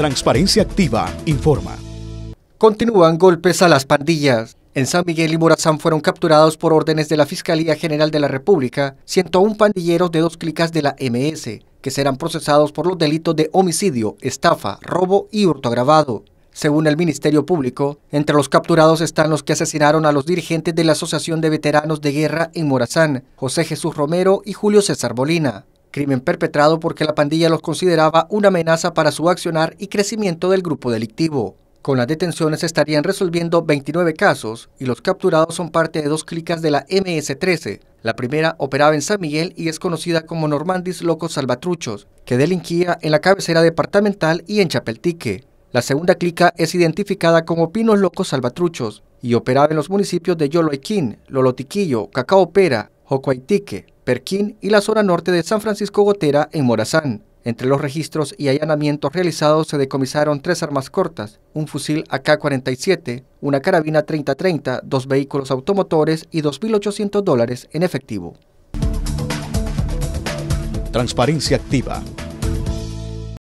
Transparencia Activa informa. Continúan golpes a las pandillas. En San Miguel y Morazán fueron capturados por órdenes de la Fiscalía General de la República 101 pandilleros de dos clicas de la MS, que serán procesados por los delitos de homicidio, estafa, robo y hurto agravado. Según el Ministerio Público, entre los capturados están los que asesinaron a los dirigentes de la Asociación de Veteranos de Guerra en Morazán, José Jesús Romero y Julio César Bolina crimen perpetrado porque la pandilla los consideraba una amenaza para su accionar y crecimiento del grupo delictivo. Con las detenciones estarían resolviendo 29 casos y los capturados son parte de dos clicas de la MS-13. La primera operaba en San Miguel y es conocida como Normandis Locos Salvatruchos, que delinquía en la cabecera departamental y en Chapeltique. La segunda clica es identificada como Pinos Locos Salvatruchos y operaba en los municipios de Yoloiquín, Lolotiquillo, Pera. Ocuaitique, Perquín y la zona norte de San Francisco Gotera en Morazán. Entre los registros y allanamientos realizados se decomisaron tres armas cortas, un fusil AK-47, una carabina 30-30, dos vehículos automotores y 2.800 dólares en efectivo. Transparencia activa